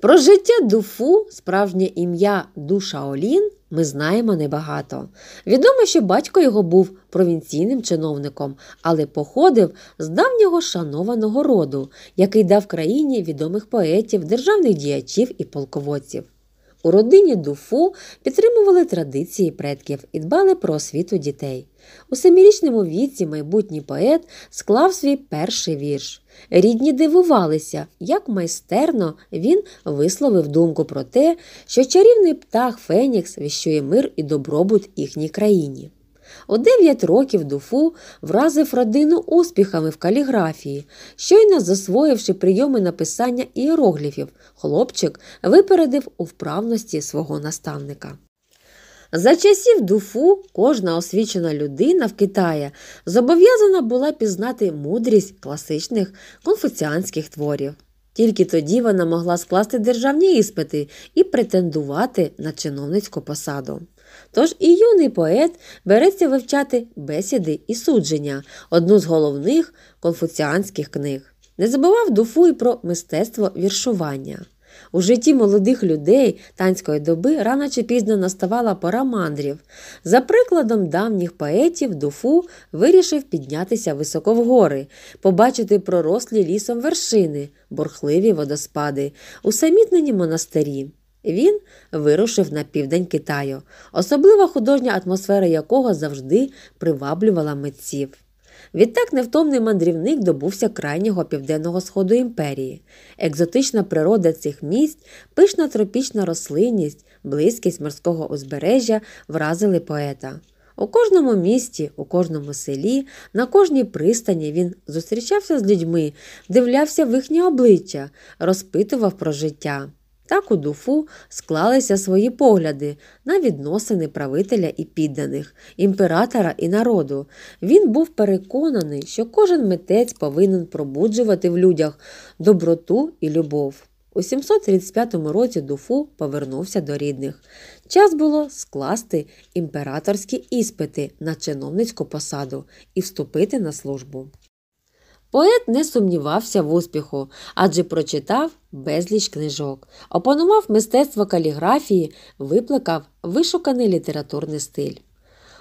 Про життя дуфу, справжнє ім'я Душаолін, ми знаємо небагато. Відомо, що батько його був провінційним чиновником, але походив з давнього шанованого роду, який дав країні відомих поетів, державних діячів і полководців. У родині Дуфу підтримували традиції предків і дбали про освіту дітей. У семирічному віці майбутній поет склав свій перший вірш. Рідні дивувалися, як майстерно він висловив думку про те, що чарівний птах Фенікс віщує мир і добробут їхній країні. У дев'ять років Дуфу вразив родину успіхами в каліграфії, щойно засвоївши прийоми написання іерогліфів, хлопчик випередив у вправності свого наставника. За часів дуфу кожна освічена людина в Китаї зобов'язана була пізнати мудрість класичних конфуціанських творів. Тільки тоді вона могла скласти державні іспити і претендувати на чиновницьку посаду. Тож і юний поет береться вивчати бесіди і судження, одну з головних конфуціанських книг. Не забував Дуфу і про мистецтво віршування. У житті молодих людей танської доби рано чи пізно наставала пора мандрів. За прикладом давніх поетів, Дуфу вирішив піднятися високо в гори, побачити пророслі лісом вершини, бурхливі водоспади, усамітнені монастирі. Він вирушив на південь Китаю, особлива художня атмосфера якого завжди приваблювала митців. Відтак невтомний мандрівник добувся крайнього південного сходу імперії. Екзотична природа цих місць, пишна тропічна рослинність, близькість морського узбережжя вразили поета. У кожному місті, у кожному селі, на кожній пристані він зустрічався з людьми, дивлявся в їхні обличчя, розпитував про життя. Так у дуфу склалися свої погляди на відносини правителя і підданих, імператора і народу. Він був переконаний, що кожен митець повинен пробуджувати в людях доброту і любов. У 735 році Дуфу повернувся до рідних. Час було скласти імператорські іспити на чиновницьку посаду і вступити на службу. Поет не сумнівався в успіху, адже прочитав безліч книжок, опанував мистецтво каліграфії, виплакав вишуканий літературний стиль.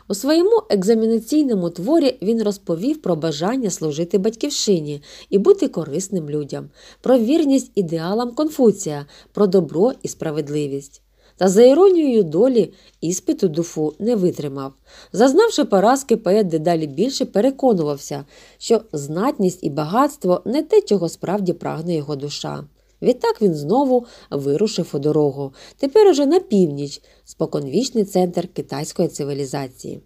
У своєму екзамінаційному творі він розповів про бажання служити батьківщині і бути корисним людям, про вірність ідеалам Конфуція, про добро і справедливість. Та за іронією долі іспиту дуфу не витримав. Зазнавши поразки, поет дедалі більше переконувався, що знатність і багатство не те, чого справді прагне його душа. Відтак він знову вирушив у дорогу, тепер уже на північ, споконвічний центр китайської цивілізації.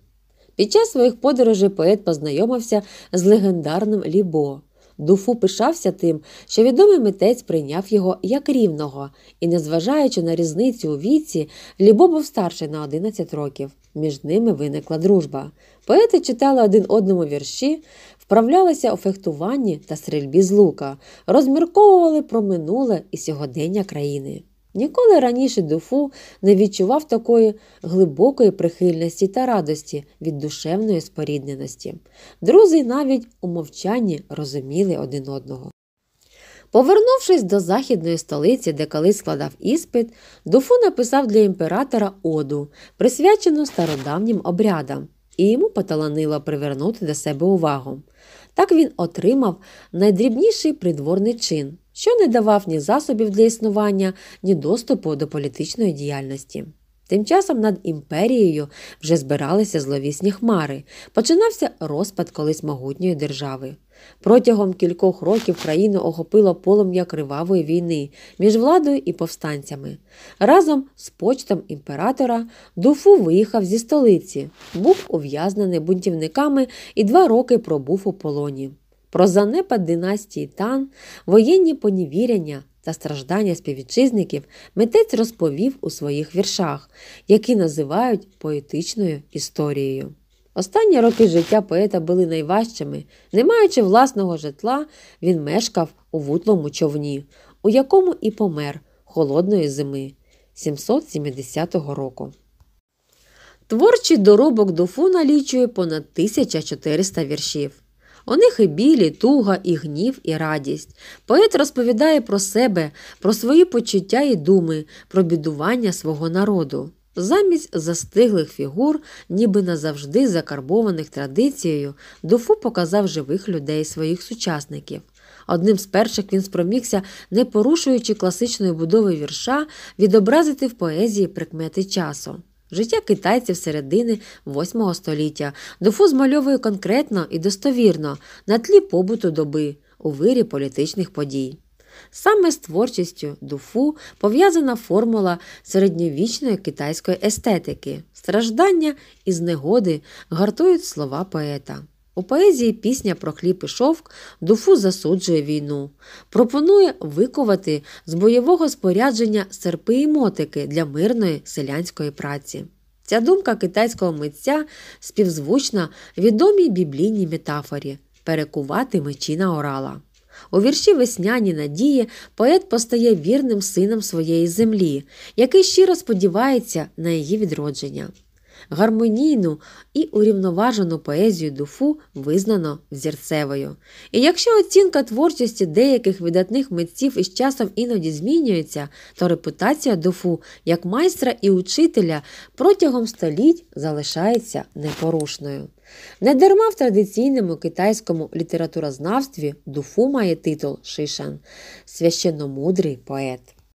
Під час своїх подорожей поет познайомився з легендарним Лібо. Дуфу пишався тим, що відомий митець прийняв його як рівного, і, незважаючи на різницю у віці, Лібо був старший на 11 років. Між ними виникла дружба. Поети читали один одному вірші, вправлялися у фехтуванні та стрільбі з лука, розмірковували про минуле і сьогодення країни. Ніколи раніше Дуфу не відчував такої глибокої прихильності та радості від душевної спорідненості. Друзі навіть у мовчанні розуміли один одного. Повернувшись до західної столиці, де колись складав іспит, Дуфу написав для імператора оду, присвячену стародавнім обрядам, і йому поталанило привернути до себе увагу. Так він отримав найдрібніший придворний чин що не давав ні засобів для існування, ні доступу до політичної діяльності. Тим часом над імперією вже збиралися зловісні хмари, починався розпад колись могутньої держави. Протягом кількох років країну охопило полум'я кривавої війни між владою і повстанцями. Разом з почтом імператора Дуфу виїхав зі столиці, був ув'язнений бунтівниками і два роки пробув у полоні про занепад династії Тан, воєнні понівіряння та страждання співвітчизників митець розповів у своїх віршах, які називають поетичною історією. Останні роки життя поета були найважчими. Не маючи власного житла, він мешкав у вутлому човні, у якому і помер холодної зими 770 року. Творчий доробок Дуфу налічує понад 1400 віршів. У них і білі, туга, і гнів, і радість. Поет розповідає про себе, про свої почуття і думи, про бідування свого народу. Замість застиглих фігур, ніби назавжди закарбованих традицією, Дуфу показав живих людей своїх сучасників. Одним з перших він спромігся, не порушуючи класичної будови вірша, відобразити в поезії прикмети часу життя китайців середини VIII століття. Дуфу змальовує конкретно і достовірно на тлі побуту доби у вирі політичних подій. Саме з творчістю дуфу пов'язана формула середньовічної китайської естетики. Страждання і знегоди гартують слова поета. У поезії пісня про хліб і шовк дуфу засуджує війну, пропонує виковати з бойового спорядження серпи і мотики для мирної селянської праці. Ця думка китайського митця співзвучна відомій біблійній метафорі перекувати мечі на орала. У вірші Весняні надії поет постає вірним сином своєї землі, який щиро сподівається на її відродження гармонійну і урівноважену поезію дуфу визнано зірцевою. І якщо оцінка творчості деяких видатних митців із часом іноді змінюється, то репутація дуфу як майстра і учителя протягом століть залишається непорушною. Недарма в традиційному китайському літературознавстві дуфу має титул Шишан священномудрий поет.